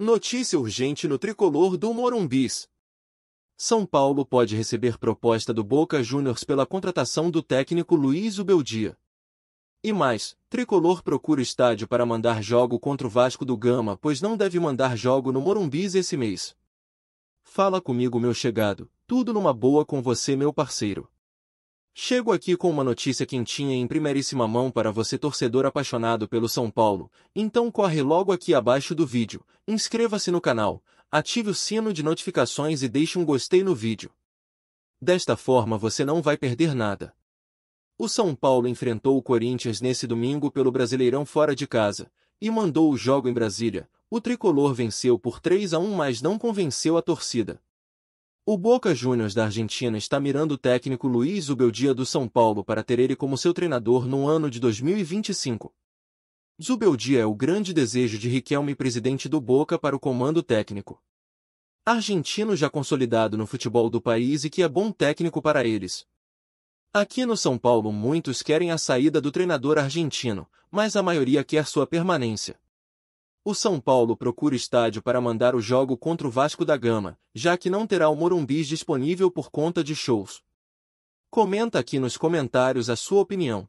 Notícia urgente no tricolor do Morumbis. São Paulo pode receber proposta do Boca Juniors pela contratação do técnico Luiz Ubeldia. E mais, Tricolor procura estádio para mandar jogo contra o Vasco do Gama, pois não deve mandar jogo no Morumbis esse mês. Fala comigo, meu chegado. Tudo numa boa com você, meu parceiro. Chego aqui com uma notícia quentinha em primeiríssima mão para você torcedor apaixonado pelo São Paulo, então corre logo aqui abaixo do vídeo, inscreva-se no canal, ative o sino de notificações e deixe um gostei no vídeo. Desta forma você não vai perder nada. O São Paulo enfrentou o Corinthians nesse domingo pelo Brasileirão fora de casa, e mandou o jogo em Brasília. O tricolor venceu por 3 a 1 mas não convenceu a torcida. O Boca Juniors da Argentina está mirando o técnico Luiz Zubeldia do São Paulo para ter ele como seu treinador no ano de 2025. Zubeldia é o grande desejo de Riquelme presidente do Boca para o comando técnico. Argentino já consolidado no futebol do país e que é bom técnico para eles. Aqui no São Paulo muitos querem a saída do treinador argentino, mas a maioria quer sua permanência. O São Paulo procura estádio para mandar o jogo contra o Vasco da Gama, já que não terá o Morumbis disponível por conta de shows. Comenta aqui nos comentários a sua opinião.